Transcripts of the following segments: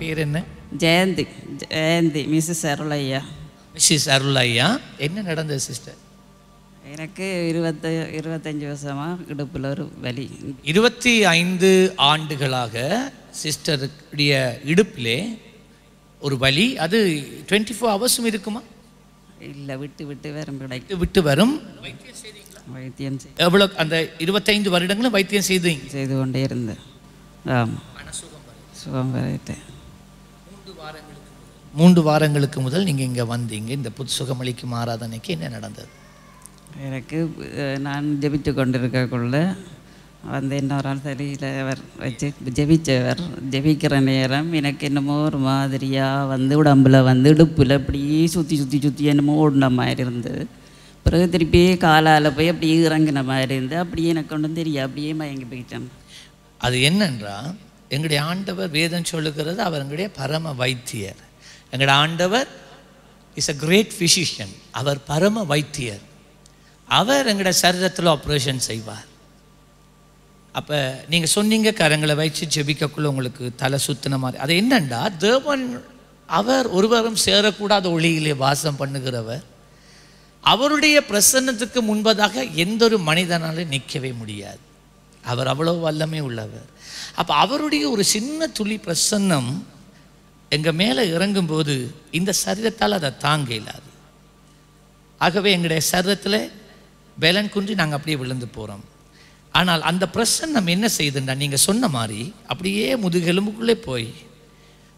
பேர் என்ன Jayanthi Jayanthi Mrs Arulaiah Mrs Arulaiah என்ன நடந்தது சிஸ்டர் எனக்கு இருபத்தி இருபத்தஞ்சு வருஷமாக இடுப்பில் ஒரு வலி இருபத்தி ஐந்து ஆண்டுகளாக சிஸ்டருடைய இடுப்பிலே ஒரு வலி அது டுவெண்ட்டி ஃபோர் ஹவர்ஸும் இருக்குமா இல்லை விட்டு விட்டு வரும் விட்டு விட்டு வரும் வைத்தியம் எவ்வளோ அந்த இருபத்தைந்து வருடங்களும் வைத்தியம் செய்து செய்து கொண்டே இருந்தேன் ஆமாம் சுகம் வரையிட்டேன் மூன்று வாரங்களுக்கு முதல் நீங்கள் இங்கே வந்தீங்க இந்த புத்சுகமளிக்கும் ஆராதனைக்கு என்ன நடந்தது எனக்கு நான் ஜெபித்து கொண்டிருக்கக்குள்ள வந்து இன்னொரு ஆள் சரியில் அவர் வச்சு ஜபித்தவர் ஜெபிக்கிற நேரம் எனக்கு என்னமோ ஒரு மாதிரியாக வந்து உடம்பில் வந்து இடுப்பில் அப்படியே சுற்றி சுற்றி சுற்றி என்னமோ ஓடின மாதிரி இருந்தது பிறகு திருப்பி காலால் போய் அப்படியே இறங்கின மாதிரி இருந்து அப்படியே எனக்கு ஒன்றும் தெரியாது அப்படியே மயங்கி போயிட்டேன் அது என்னென்றால் எங்களுடைய ஆண்டவர் வேதம் சொல்லுகிறது அவர் எங்களுடைய பரம வைத்தியர் எங்களுடைய ஆண்டவர் இஸ் அ கிரேட் ஃபிசிஷியன் அவர் பரம வைத்தியர் அவர் எங்களோட சரீரத்தில் ஆப்ரேஷன் செய்வார் அப்போ நீங்கள் சொன்னீங்க கரங்களை வைச்சு ஜெபிக்கக்குள்ள உங்களுக்கு தலை சுத்தின மாதிரி அது என்னண்டா தேவன் அவர் ஒருவரும் சேரக்கூடாத ஒளியிலே வாசம் பண்ணுகிறவர் அவருடைய பிரசன்னத்துக்கு முன்பதாக எந்த ஒரு மனிதனாலும் நிற்கவே முடியாது அவர் அவ்வளோ வல்லமை உள்ளவர் அப்போ அவருடைய ஒரு சின்ன துளி பிரசன்னம் எங்கள் மேலே இறங்கும்போது இந்த சரீரத்தால் அதை தாங்க இல்லாது ஆகவே எங்களுடைய சரீரத்தில் பலன் குன்றி நாங்கள் அப்படியே விழுந்து போகிறோம் ஆனால் அந்த பிரசன்னம் என்ன செய்யுதுன்னா நீங்கள் சொன்ன மாதிரி அப்படியே முதுகெலும்புக்குள்ளே போய்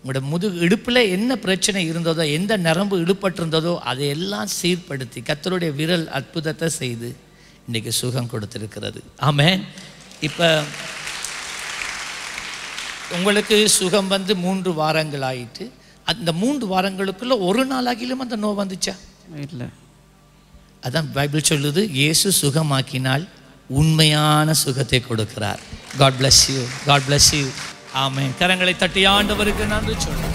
உங்களோட முதுகு இடுப்பில் என்ன பிரச்சனை இருந்ததோ எந்த நரம்பு இடுப்பட்டிருந்ததோ அதையெல்லாம் சீர்படுத்தி கத்தருடைய விரல் அற்புதத்தை செய்து இன்றைக்கி சுகம் கொடுத்துருக்கிறது ஆமே இப்போ உங்களுக்கு சுகம் வந்து மூன்று வாரங்கள் ஆயிட்டு அந்த மூன்று வாரங்களுக்குள்ளே ஒரு நாள் ஆகிலும் அந்த நோய் வந்துச்சா இல்லை அதான் பைபிள் சொல்லுது இயேசு சுகமாக்கினால் உண்மையான சுகத்தை கொடுக்கிறார் God bless you God bless you ஆமே கரங்களை தட்டி ஆண்டவருக்கு நான் சொல்ல